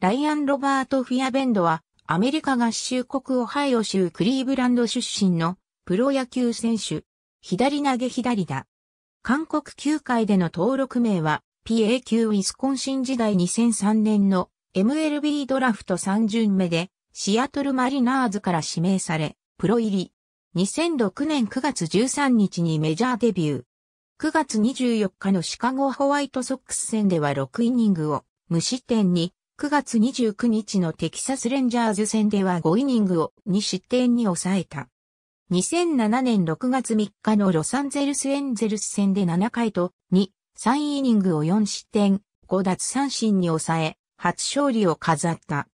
ライアン・ロバート・フィアベンドは、アメリカ合衆国オハイオ州クリーブランド出身のプロ野球選手。左投げ左だ。韓国球界での登録名は、PA 級ウィスコンシン時代2003年の MLB ドラフト3巡目で、シアトルマリナーズから指名され、プロ入り。2006年9月13日にメジャーデビュー。9月24日のシカゴホワイトソックス戦では6イニングを無失点に9月29日のテキサスレンジャーズ戦では5イニングを2失点に抑えた。2007年6月3日のロサンゼルスエンゼルス戦で7回と2、3イニングを4失点、5奪三振に抑え、初勝利を飾った。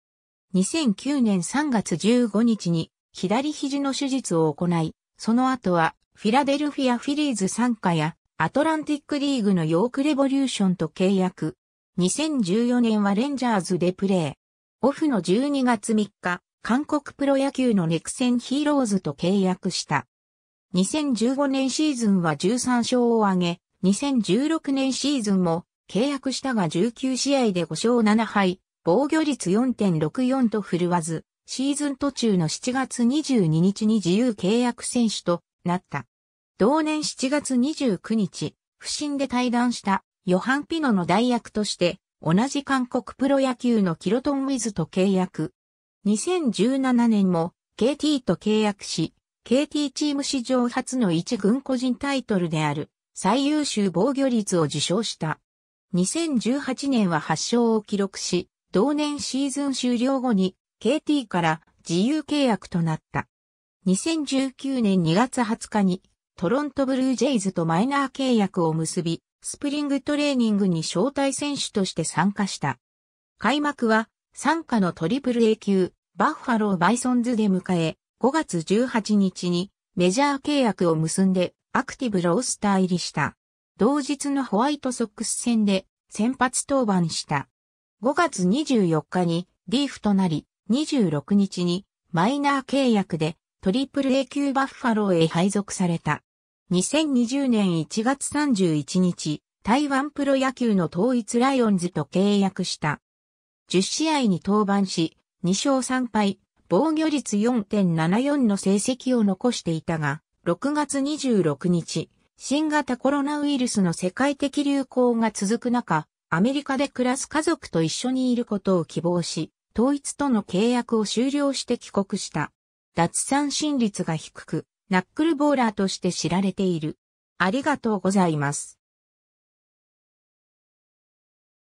2009年3月15日に左肘の手術を行い、その後はフィラデルフィアフィリーズ参加やアトランティックリーグのヨークレボリューションと契約。2014年はレンジャーズでプレー。オフの12月3日、韓国プロ野球のネクセンヒーローズと契約した。2015年シーズンは13勝を挙げ、2016年シーズンも契約したが19試合で5勝7敗、防御率4.64と振るわず、シーズン途中の7月22日に自由契約選手となった。同年7月29日、不審で退団したヨハン・ピノの代役として、同じ韓国プロ野球のキロトンウィズと契約。2017年も KT と契約し、KT チーム史上初の一軍個人タイトルである最優秀防御率を受賞した。2018年は8勝を記録し、同年シーズン終了後に KT から自由契約となった。2019年2月20日にトロントブルージェイズとマイナー契約を結び、スプリングトレーニングに招待選手として参加した。開幕は、参加のトリプル A 級、バッファロー・バイソンズで迎え、5月18日にメジャー契約を結んでアクティブロースター入りした。同日のホワイトソックス戦で先発登板した。5月24日にリーフとなり、26日にマイナー契約でトリプル A 級バッファローへ配属された。2020年1月31日、台湾プロ野球の統一ライオンズと契約した。10試合に登板し、2勝3敗、防御率4.74の成績を残していたが、6月26日、新型コロナウイルスの世界的流行が続く中、アメリカで暮らす家族と一緒にいることを希望し、統一との契約を終了して帰国した。脱三振率が低く、ナックルボーラーとして知られている。ありがとうございます。